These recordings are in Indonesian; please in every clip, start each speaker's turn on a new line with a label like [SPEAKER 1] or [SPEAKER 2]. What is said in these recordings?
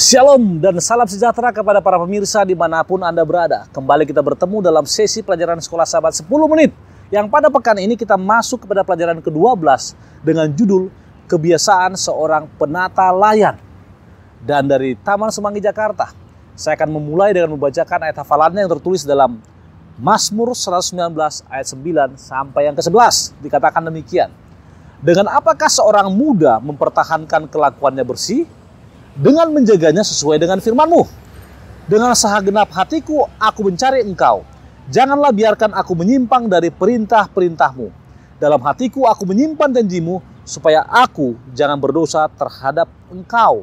[SPEAKER 1] Shalom dan salam sejahtera kepada para pemirsa dimanapun Anda berada. Kembali kita bertemu dalam sesi pelajaran sekolah sahabat 10 menit. Yang pada pekan ini kita masuk kepada pelajaran ke-12 dengan judul Kebiasaan Seorang Penata Layan. Dan dari Taman Semanggi, Jakarta, saya akan memulai dengan membacakan ayat hafalannya yang tertulis dalam Mazmur 119 ayat 9 sampai yang ke-11. Dikatakan demikian. Dengan apakah seorang muda mempertahankan kelakuannya bersih? dengan menjaganya sesuai dengan FirmanMu, mu Dengan segenap hatiku aku mencari engkau. Janganlah biarkan aku menyimpang dari perintah perintahmu Dalam hatiku aku menyimpan janjimu supaya aku jangan berdosa terhadap engkau.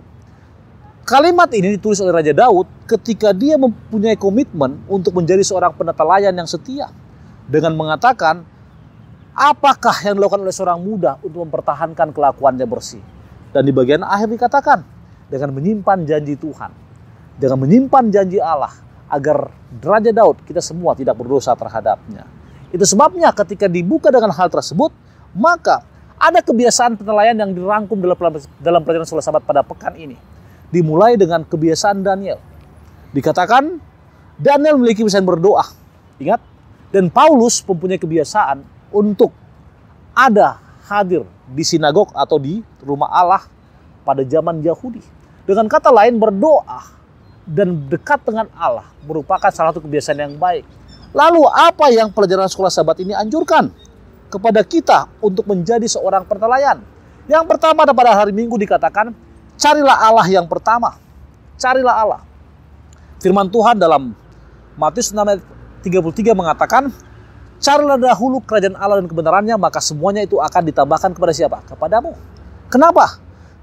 [SPEAKER 1] Kalimat ini ditulis oleh Raja Daud ketika dia mempunyai komitmen untuk menjadi seorang penata layan yang setia. Dengan mengatakan, apakah yang dilakukan oleh seorang muda untuk mempertahankan kelakuannya bersih. Dan di bagian akhir dikatakan, dengan menyimpan janji Tuhan, dengan menyimpan janji Allah agar derajat Daud kita semua tidak berdosa terhadapnya. Itu sebabnya ketika dibuka dengan hal tersebut, maka ada kebiasaan penilaian yang dirangkum dalam dalam pelajaran sekolah sahabat pada pekan ini. Dimulai dengan kebiasaan Daniel. Dikatakan Daniel memiliki kebiasaan berdoa. Ingat, dan Paulus mempunyai kebiasaan untuk ada hadir di sinagog atau di rumah Allah pada zaman Yahudi. Dengan kata lain berdoa dan dekat dengan Allah merupakan salah satu kebiasaan yang baik. Lalu apa yang pelajaran sekolah sahabat ini anjurkan kepada kita untuk menjadi seorang pertelayan? Yang pertama pada hari Minggu dikatakan, carilah Allah yang pertama. Carilah Allah. Firman Tuhan dalam Matius 6 ayat 33 mengatakan, Carilah dahulu kerajaan Allah dan kebenarannya, maka semuanya itu akan ditambahkan kepada siapa? Kepadamu. Kenapa?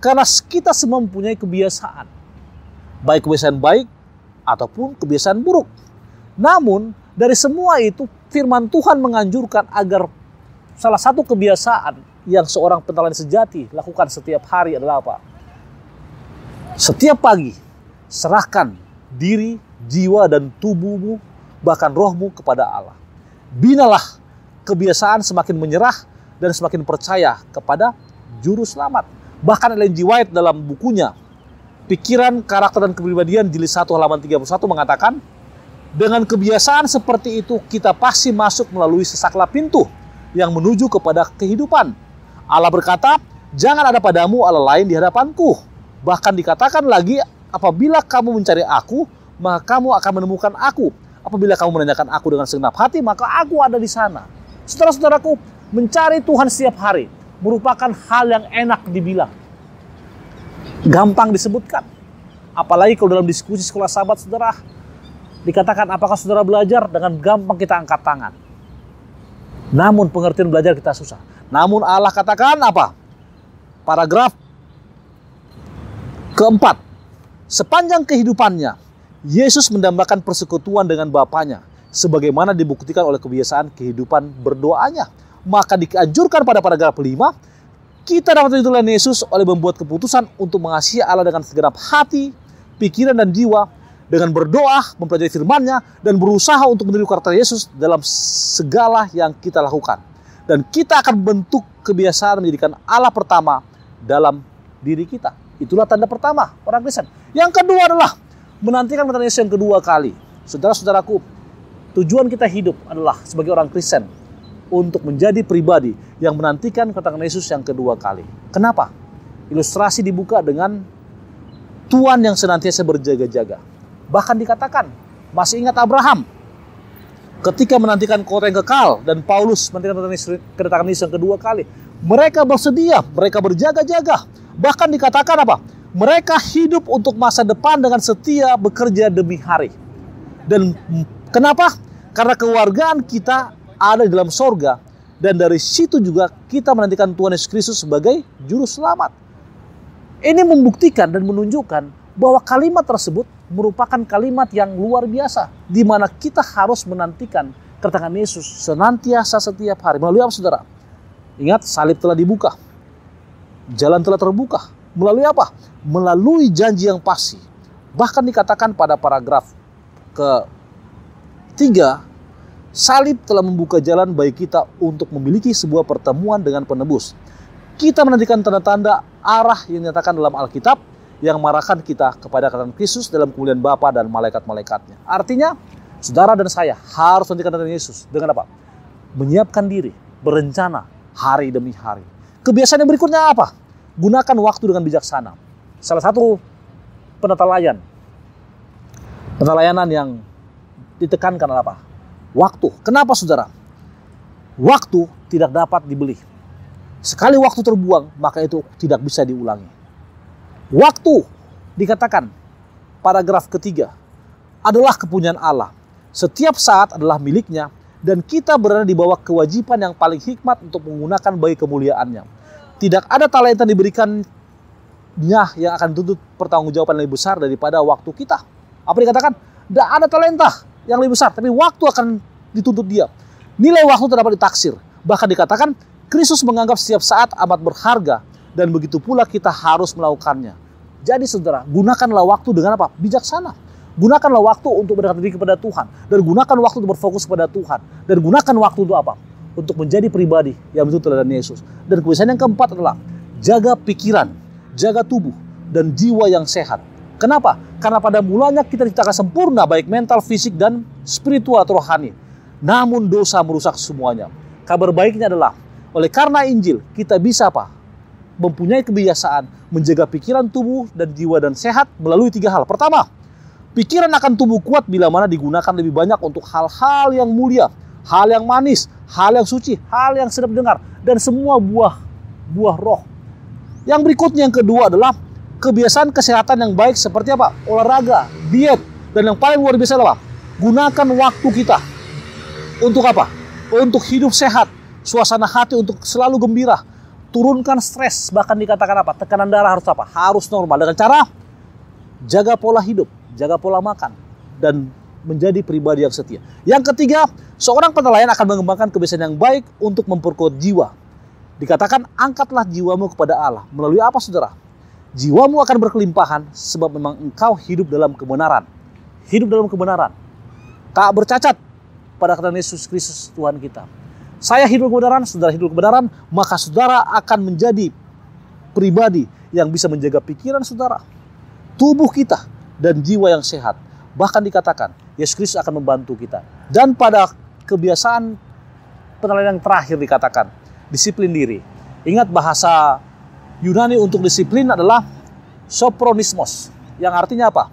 [SPEAKER 1] Karena kita semua mempunyai kebiasaan. Baik kebiasaan baik ataupun kebiasaan buruk. Namun dari semua itu firman Tuhan menganjurkan agar salah satu kebiasaan yang seorang pentalan sejati lakukan setiap hari adalah apa? Setiap pagi serahkan diri, jiwa dan tubuhmu bahkan rohmu kepada Allah. Binalah kebiasaan semakin menyerah dan semakin percaya kepada juru selamat Bahkan Ellen G. White dalam bukunya Pikiran, Karakter, dan Kepribadian jilid 1 halaman 31 mengatakan, dengan kebiasaan seperti itu kita pasti masuk melalui sesaklah pintu yang menuju kepada kehidupan. Allah berkata, jangan ada padamu Allah lain di hadapanku. Bahkan dikatakan lagi, apabila kamu mencari aku, maka kamu akan menemukan aku. Apabila kamu menanyakan aku dengan segenap hati, maka aku ada di sana. setelah saudaraku mencari Tuhan setiap hari merupakan hal yang enak dibilang. Gampang disebutkan. Apalagi kalau dalam diskusi sekolah sahabat saudara, dikatakan apakah saudara belajar dengan gampang kita angkat tangan. Namun pengertian belajar kita susah. Namun Allah katakan apa? Paragraf keempat. Sepanjang kehidupannya, Yesus mendambakan persekutuan dengan Bapaknya sebagaimana dibuktikan oleh kebiasaan kehidupan berdoanya maka dianjurkan pada paragraf 5, kita dapat oleh Yesus oleh membuat keputusan untuk mengasihi Allah dengan segenap hati, pikiran, dan jiwa, dengan berdoa, mempelajari firman-Nya, dan berusaha untuk meniru karakter Yesus dalam segala yang kita lakukan. Dan kita akan bentuk kebiasaan menjadikan Allah pertama dalam diri kita. Itulah tanda pertama orang Kristen. Yang kedua adalah menantikan kedatangan Yesus yang kedua kali. Saudara-saudaraku, tujuan kita hidup adalah sebagai orang Kristen untuk menjadi pribadi yang menantikan kedatangan Yesus yang kedua kali. Kenapa? Ilustrasi dibuka dengan Tuhan yang senantiasa berjaga-jaga. Bahkan dikatakan, masih ingat Abraham ketika menantikan kota yang kekal dan Paulus menantikan kedatangan Yesus yang kedua kali. Mereka bersedia, mereka berjaga-jaga. Bahkan dikatakan apa? Mereka hidup untuk masa depan dengan setia bekerja demi hari. Dan hmm, kenapa? Karena kewargaan kita ada di dalam sorga. Dan dari situ juga kita menantikan Tuhan Yesus Kristus sebagai juru selamat. Ini membuktikan dan menunjukkan bahwa kalimat tersebut merupakan kalimat yang luar biasa. di mana kita harus menantikan kedatangan Yesus senantiasa setiap hari. Melalui apa saudara? Ingat salib telah dibuka. Jalan telah terbuka. Melalui apa? Melalui janji yang pasti. Bahkan dikatakan pada paragraf ke tiga Salib telah membuka jalan bagi kita untuk memiliki sebuah pertemuan dengan penebus. Kita menantikan tanda-tanda arah yang dinyatakan dalam Alkitab yang marahkan kita kepada kata Kristus dalam kemuliaan Bapa dan malaikat-malaikatnya. Artinya, saudara dan saya harus menantikan tanda Yesus dengan apa? Menyiapkan diri, berencana hari demi hari. Kebiasaan yang berikutnya apa? Gunakan waktu dengan bijaksana. Salah satu penata layan, penata layanan yang ditekankan adalah apa? Waktu. Kenapa saudara? Waktu tidak dapat dibeli. Sekali waktu terbuang, maka itu tidak bisa diulangi. Waktu dikatakan paragraf ketiga adalah kepunyaan Allah. Setiap saat adalah miliknya dan kita berada di bawah kewajiban yang paling hikmat untuk menggunakan bagi kemuliaannya. Tidak ada talenta diberikan diberikannya yang akan tuntut pertanggungjawaban lebih besar daripada waktu kita. Apa dikatakan? Tidak ada talenta yang lebih besar, tapi waktu akan dituntut dia. Nilai waktu terdapat dapat ditaksir. Bahkan dikatakan, Kristus menganggap setiap saat amat berharga dan begitu pula kita harus melakukannya. Jadi saudara, gunakanlah waktu dengan apa? Bijaksana. Gunakanlah waktu untuk mendekat diri kepada Tuhan. Dan gunakan waktu untuk berfokus kepada Tuhan. Dan gunakan waktu untuk apa? Untuk menjadi pribadi yang betul teladan Yesus. Dan kebiasaan yang keempat adalah jaga pikiran, jaga tubuh, dan jiwa yang sehat. Kenapa? Karena pada mulanya kita diciptakan sempurna baik mental, fisik, dan spiritual atau rohani. Namun dosa merusak semuanya. Kabar baiknya adalah oleh karena Injil kita bisa apa? Mempunyai kebiasaan menjaga pikiran tubuh dan jiwa dan sehat melalui tiga hal. Pertama, pikiran akan tubuh kuat bila mana digunakan lebih banyak untuk hal-hal yang mulia, hal yang manis, hal yang suci, hal yang sedap dengar, dan semua buah buah roh. Yang berikutnya yang kedua adalah kebiasaan kesehatan yang baik seperti apa? Olahraga, diet, dan yang paling luar biasa apa? Gunakan waktu kita. Untuk apa? Untuk hidup sehat, suasana hati untuk selalu gembira, turunkan stres, bahkan dikatakan apa? Tekanan darah harus apa? Harus normal. Dengan cara jaga pola hidup, jaga pola makan, dan menjadi pribadi yang setia. Yang ketiga, seorang penelayan akan mengembangkan kebiasaan yang baik untuk memperkuat jiwa. Dikatakan angkatlah jiwamu kepada Allah. Melalui apa saudara? jiwamu akan berkelimpahan sebab memang engkau hidup dalam kebenaran. Hidup dalam kebenaran. Tak bercacat pada kata Yesus Kristus Tuhan kita. Saya hidup kebenaran, saudara hidup kebenaran, maka saudara akan menjadi pribadi yang bisa menjaga pikiran saudara, tubuh kita, dan jiwa yang sehat. Bahkan dikatakan, Yesus Kristus akan membantu kita. Dan pada kebiasaan penilaian yang terakhir dikatakan, disiplin diri. Ingat bahasa Yunani untuk disiplin adalah sopronismos, yang artinya apa?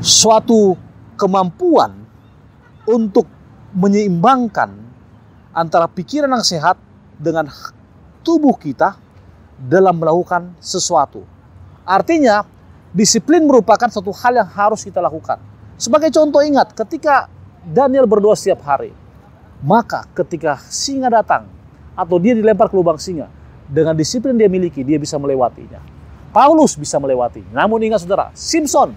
[SPEAKER 1] Suatu kemampuan untuk menyeimbangkan antara pikiran yang sehat dengan tubuh kita dalam melakukan sesuatu. Artinya, disiplin merupakan suatu hal yang harus kita lakukan. Sebagai contoh ingat, ketika Daniel berdoa setiap hari, maka ketika singa datang atau dia dilempar ke lubang singa, dengan disiplin dia miliki, dia bisa melewatinya. Paulus bisa melewati. Namun ingat saudara, Simpson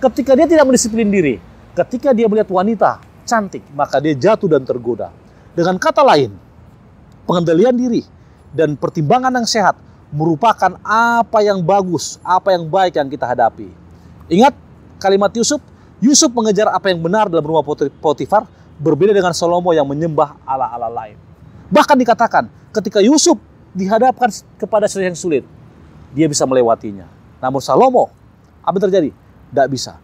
[SPEAKER 1] ketika dia tidak mendisiplin diri, ketika dia melihat wanita cantik, maka dia jatuh dan tergoda. Dengan kata lain, pengendalian diri dan pertimbangan yang sehat merupakan apa yang bagus, apa yang baik yang kita hadapi. Ingat kalimat Yusuf, Yusuf mengejar apa yang benar dalam rumah Potifar, berbeda dengan Salomo yang menyembah ala-ala lain. Bahkan dikatakan ketika Yusuf dihadapkan kepada sesuatu yang sulit, dia bisa melewatinya. Namun Salomo, apa yang terjadi? Tidak bisa.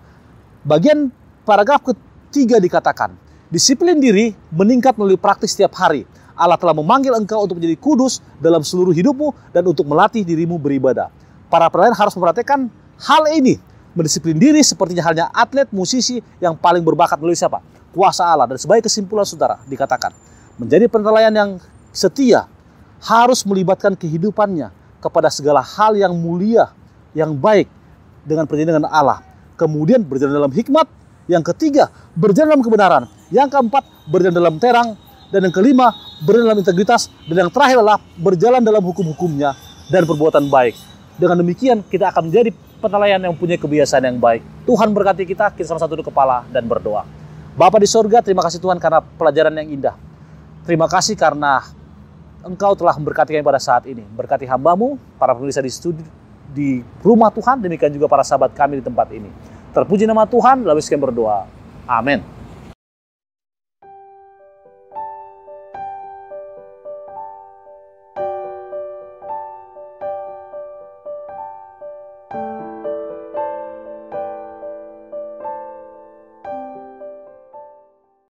[SPEAKER 1] Bagian paragraf ketiga dikatakan, disiplin diri meningkat melalui praktis setiap hari. Allah telah memanggil engkau untuk menjadi kudus dalam seluruh hidupmu dan untuk melatih dirimu beribadah. Para pelayan harus memperhatikan hal ini. Mendisiplin diri sepertinya halnya atlet musisi yang paling berbakat melalui siapa? Kuasa Allah. Dan sebagai kesimpulan saudara dikatakan, menjadi penelayan yang setia harus melibatkan kehidupannya kepada segala hal yang mulia, yang baik dengan perjanjian dengan Allah. Kemudian berjalan dalam hikmat. Yang ketiga, berjalan dalam kebenaran. Yang keempat, berjalan dalam terang. Dan yang kelima, berjalan dalam integritas. Dan yang terakhir adalah berjalan dalam hukum-hukumnya dan perbuatan baik. Dengan demikian, kita akan menjadi penelayan yang punya kebiasaan yang baik. Tuhan berkati kita, kita sama satu kepala dan berdoa. Bapak di surga, terima kasih Tuhan karena pelajaran yang indah. Terima kasih karena engkau telah memberkati kami pada saat ini. Berkati hambamu, para penulis di studi, di rumah Tuhan, demikian juga para sahabat kami di tempat ini. Terpuji nama Tuhan, lalu sekian berdoa. Amin.